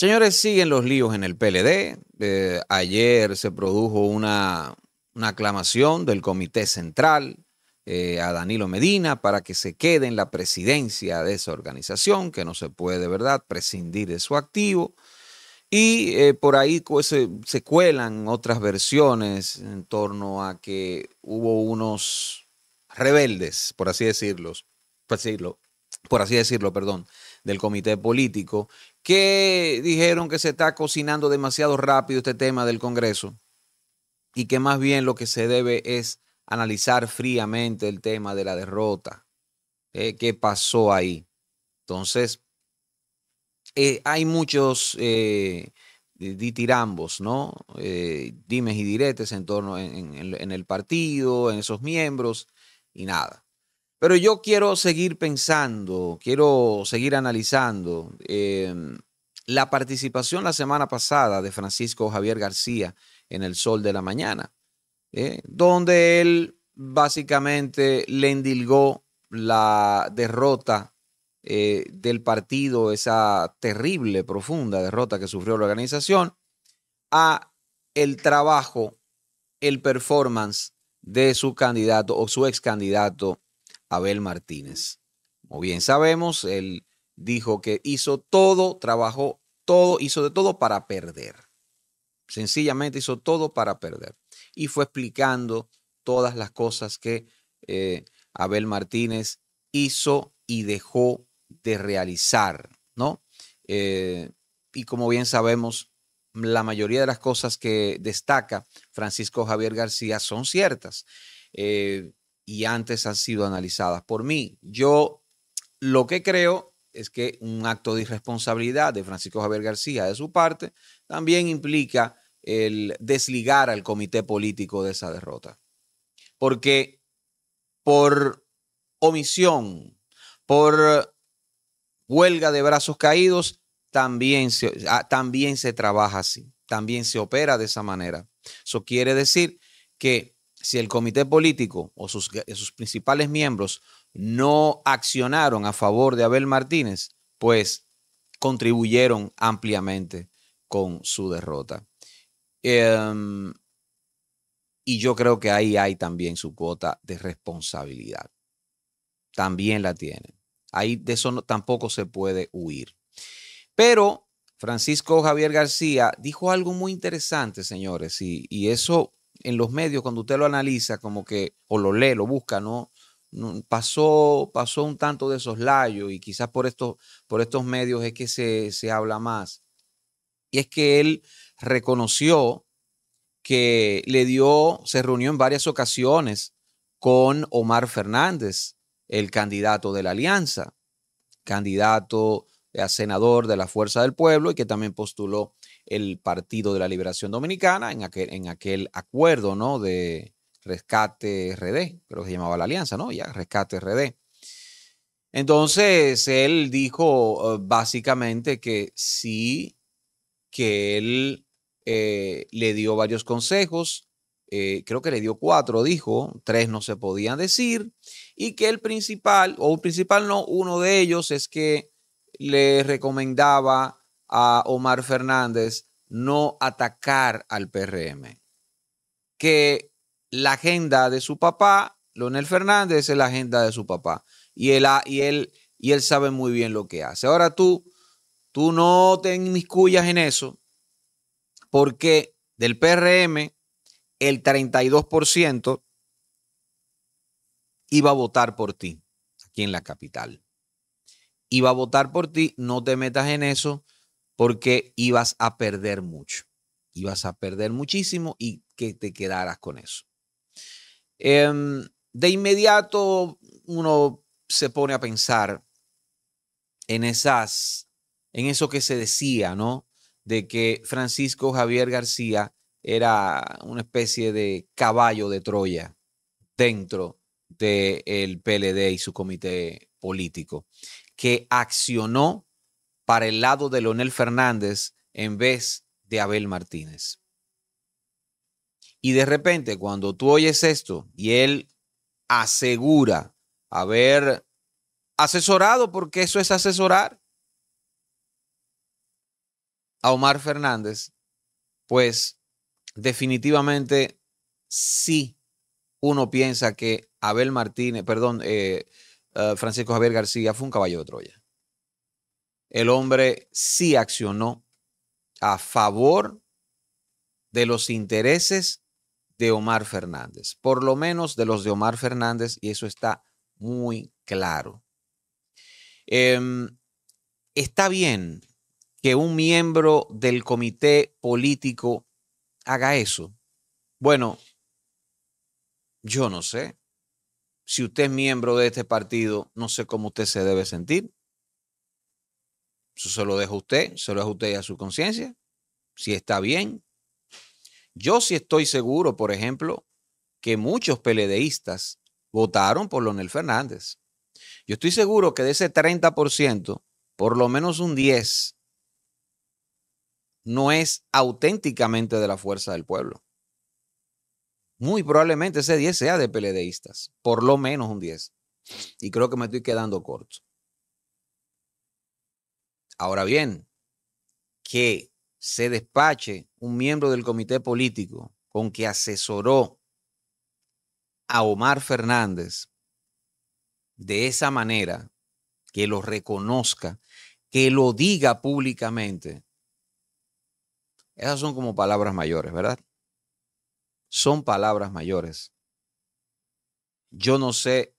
Señores, siguen los líos en el PLD. Eh, ayer se produjo una, aclamación del Comité Central eh, a Danilo Medina para que se quede en la presidencia de esa organización, que no se puede, de ¿verdad?, prescindir de su activo. Y eh, por ahí se, se cuelan otras versiones en torno a que hubo unos rebeldes, por así por así decirlo, por así decirlo, perdón, del comité político, que dijeron que se está cocinando demasiado rápido este tema del Congreso y que más bien lo que se debe es analizar fríamente el tema de la derrota. Eh, ¿Qué pasó ahí? Entonces, eh, hay muchos eh, ditirambos, ¿no? dimes y diretes en torno en, en el partido, en esos miembros y nada. Pero yo quiero seguir pensando, quiero seguir analizando. Em, la participación la semana pasada de Francisco Javier García en El Sol de la Mañana, ¿eh? donde él básicamente le endilgó la derrota eh, del partido, esa terrible, profunda derrota que sufrió la organización, a el trabajo, el performance de su candidato o su ex candidato Abel Martínez. Como bien sabemos, él dijo que hizo todo, trabajó todo, hizo de todo para perder. Sencillamente hizo todo para perder. Y fue explicando todas las cosas que eh, Abel Martínez hizo y dejó de realizar, ¿no? Eh, y como bien sabemos, la mayoría de las cosas que destaca Francisco Javier García son ciertas. Eh, y antes han sido analizadas por mí. Yo lo que creo es que un acto de irresponsabilidad de Francisco Javier García de su parte también implica el desligar al comité político de esa derrota. Porque por omisión, por huelga de brazos caídos, también se, ah, también se trabaja así, también se opera de esa manera. Eso quiere decir que si el comité político o sus, principales miembros no accionaron a favor de Abel Martínez, pues contribuyeron ampliamente con su derrota. Em, y yo creo que ahí hay también su cuota de responsabilidad. También la tienen. Ahí de eso tampoco se puede huir. Pero Francisco Javier García dijo algo muy interesante, señores, y eso en los medios, cuando usted lo analiza, como que, o lo lee, lo busca, ¿no? Pasó, pasó un tanto de soslayo y quizás por estos, por estos medios es que se, se habla más. Y es que él reconoció que le dio, se reunió en varias ocasiones con Omar Fernández, el candidato de la alianza, candidato a senador de la Fuerza del Pueblo y que también postuló el Partido de la Liberación Dominicana en aquel, en aquel acuerdo ¿no? de rescate RD, pero se llamaba la alianza, ¿no? Ya, rescate RD. Entonces, él dijo eh, básicamente que sí, que él eh, le dio varios consejos, eh, creo que le dio cuatro, dijo, tres no se podían decir, y que el principal, o principal no, uno de ellos es que le recomendaba a Omar Fernández no atacar al PRM, que la agenda de su papá, Leonel Fernández, es la agenda de su papá. Y él, y él, y él sabe muy bien lo que hace. Ahora tú, tú no te inmiscuyas en eso, porque del PRM, el 32% iba a votar por ti aquí en la capital. Iba a votar por ti, no te metas en eso porque ibas a perder mucho. Ibas a perder muchísimo y que te quedaras con eso. Em, de inmediato uno se pone a pensar en esas, en eso que se decía, ¿no? De que Francisco Javier García era una especie de caballo de Troya dentro del PLD y su comité político, que accionó para el lado de Leonel Fernández en vez de Abel Martínez. Y de repente, cuando tú oyes esto y él asegura haber asesorado, porque eso es asesorar, a Omar Fernández, pues definitivamente sí uno piensa que Abel Martínez, perdón, eh, eh, Francisco Javier García fue un caballo de Troya el hombre sí accionó a favor de los intereses de Omar Fernández, por lo menos de los de Omar Fernández, y eso está muy claro. Em, está bien que un miembro del comité político haga eso. Bueno, yo no sé. Si usted es miembro de este partido, no sé cómo usted se debe sentir. Eso se lo dejo a usted, se lo dejo a usted y a su conciencia, si está bien. Yo sí estoy seguro, por ejemplo, que muchos peledeístas votaron por Lonel Fernández. Yo estoy seguro que de ese 30%, por lo menos un 10% no es auténticamente de la fuerza del pueblo. Muy probablemente ese 10 sea de peledeístas, por lo menos un 10. Y creo que me estoy quedando corto. Ahora bien, que se despache un miembro del comité político con que asesoró a Omar Fernández de esa manera, que lo reconozca, que lo diga públicamente. Esas son como palabras mayores, ¿verdad? Son palabras mayores. Yo no sé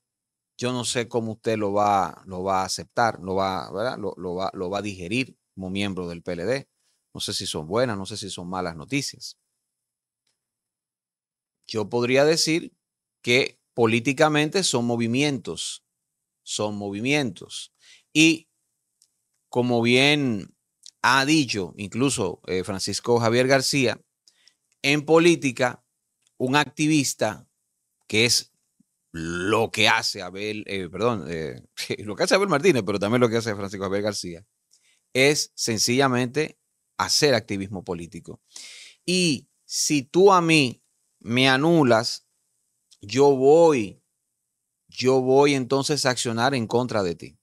yo no sé cómo usted lo va, lo va a aceptar, lo va, Lo, va, a digerir como miembro del PLD. No sé si son buenas, no sé si son malas noticias. Yo podría decir que políticamente son movimientos, son movimientos. Y como bien ha dicho incluso eh, Francisco Javier García, en política, un activista que es lo que hace Abel, eh, perdón, eh, lo que hace Abel Martínez, pero también lo que hace Francisco Javier García, es sencillamente hacer activismo político. Y si tú a mí me anulas, yo voy, yo voy entonces a accionar en contra de ti.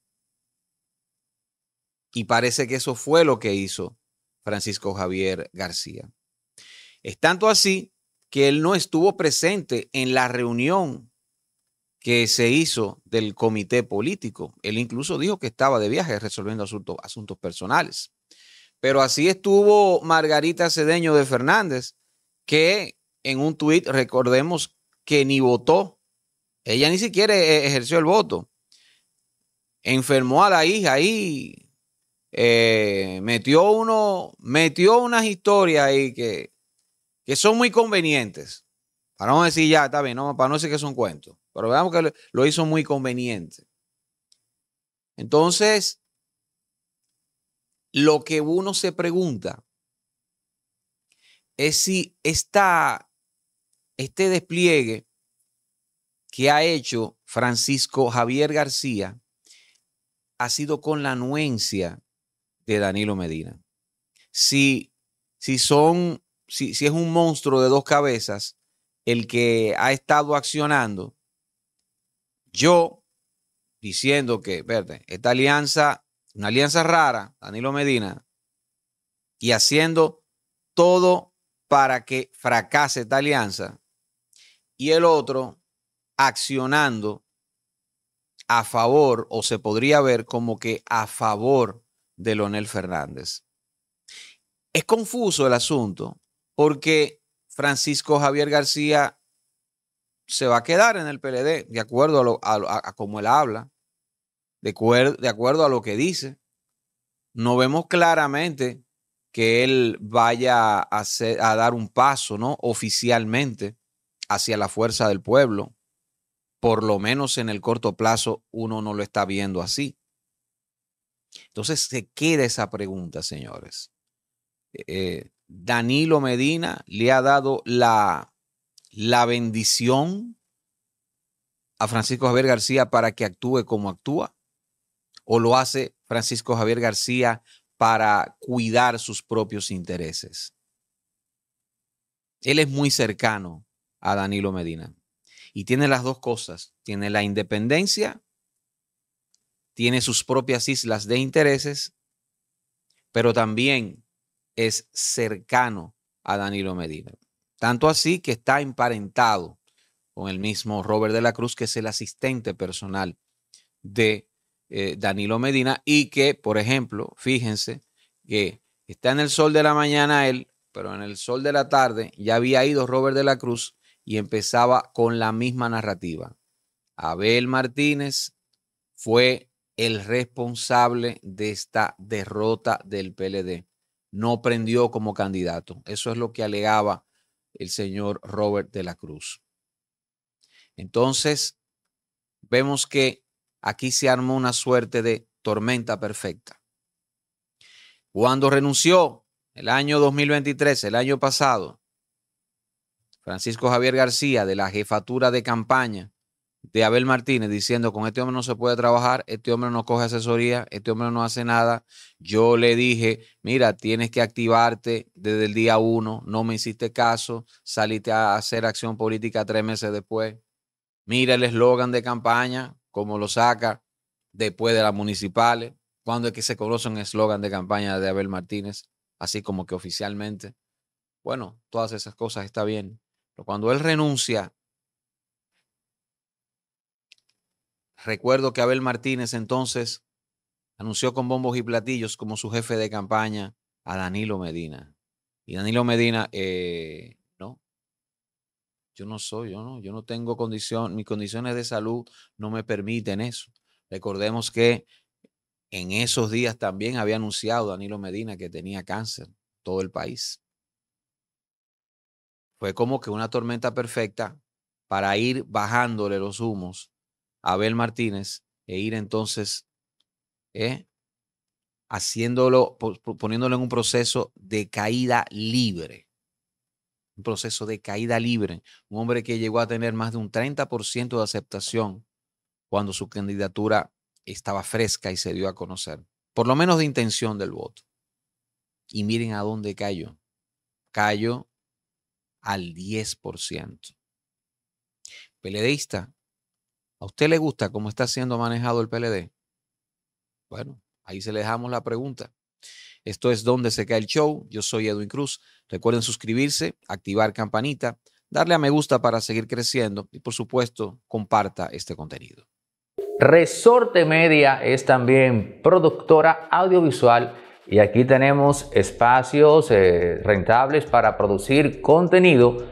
Y parece que eso fue lo que hizo Francisco Javier García. Es tanto así que él no estuvo presente en la reunión que se hizo del comité político. Él incluso dijo que estaba de viaje resolviendo asuntos, asuntos personales. Pero así estuvo Margarita Cedeño de Fernández, que en un tuit recordemos que ni votó. Ella ni siquiera e-, ejerció el voto. Enfermó a la hija y eh, metió, uno, metió unas historias ahí que, son muy convenientes. Para no decir ya, está bien, no, para no decir que son cuentos. Pero veamos que lo hizo muy conveniente. Entonces, lo que uno se pregunta es si este despliegue que ha hecho Francisco Javier García ha sido con la anuencia de Danilo Medina. Si, si son, si, si es un monstruo de dos cabezas el que ha estado accionando, yo diciendo que, verde, esta alianza, una alianza rara, Danilo Medina, y haciendo todo para que fracase esta alianza, y el otro accionando a favor, o se podría ver como que a favor de Leonel Fernández. Es confuso el asunto porque Francisco Javier García se va a quedar en el PLD, de acuerdo a, como él habla, de, de acuerdo a lo que dice. No vemos claramente que él vaya a, hacer, a, dar un paso, ¿no? Oficialmente hacia la fuerza del pueblo. Por lo menos en el corto plazo uno no lo está viendo así. Entonces se queda esa pregunta, señores. Eh, eh, Danilo Medina le ha dado la la bendición a Francisco Javier García para que actúe como actúa? ¿O lo hace Francisco Javier García para cuidar sus propios intereses? Él es muy cercano a Danilo Medina y tiene las dos cosas. Tiene la independencia, tiene sus propias islas de intereses, pero también es cercano a Danilo Medina. Tanto así que está emparentado con el mismo Robert de la Cruz, que es el asistente personal de eh, Danilo Medina y que, por ejemplo, fíjense que está en el sol de la mañana él, pero en el sol de la tarde ya había ido Robert de la Cruz y empezaba con la misma narrativa. Abel Martínez fue el responsable de esta derrota del PLD. No prendió como candidato. Eso es lo que alegaba el señor Robert de la Cruz. Entonces, vemos que aquí se armó una suerte de tormenta perfecta. Cuando renunció el año 2023, el año pasado, Francisco Javier García de la jefatura de campaña de Abel Martínez diciendo con este hombre no se puede trabajar, este hombre no coge asesoría, este hombre no hace nada. Yo le dije, mira, tienes que activarte desde el día uno, no me hiciste caso, saliste a hacer acción política tres meses después. Mira el eslogan de campaña, como lo saca después de las municipales. cuando es que se conoce un eslogan de campaña de Abel Martínez? Así como que oficialmente. Bueno, todas esas cosas está bien. Pero cuando él renuncia Recuerdo que Abel Martínez entonces anunció con bombos y platillos como su jefe de campaña a Danilo Medina. Y Danilo Medina, eh, no, yo no soy, yo no, yo no tengo condición, mis condiciones de salud no me permiten eso. Recordemos que en esos días también había anunciado Danilo Medina que tenía cáncer, todo el país. Fue como que una tormenta perfecta para ir bajándole los humos Abel Martínez e ir entonces eh, haciéndolo, poniéndolo en un proceso de caída libre. Un proceso de caída libre. Un hombre que llegó a tener más de un 30% de aceptación cuando su candidatura estaba fresca y se dio a conocer. Por lo menos de intención del voto. Y miren a dónde cayó. Cayó al 10%. Peledeísta, ¿A usted le gusta cómo está siendo manejado el PLD? Bueno, ahí se le dejamos la pregunta. Esto es Donde se cae el show. Yo soy Edwin Cruz. Recuerden suscribirse, activar campanita, darle a me gusta para seguir creciendo y por supuesto comparta este contenido. Resorte Media es también productora audiovisual y aquí tenemos espacios eh, rentables para producir contenido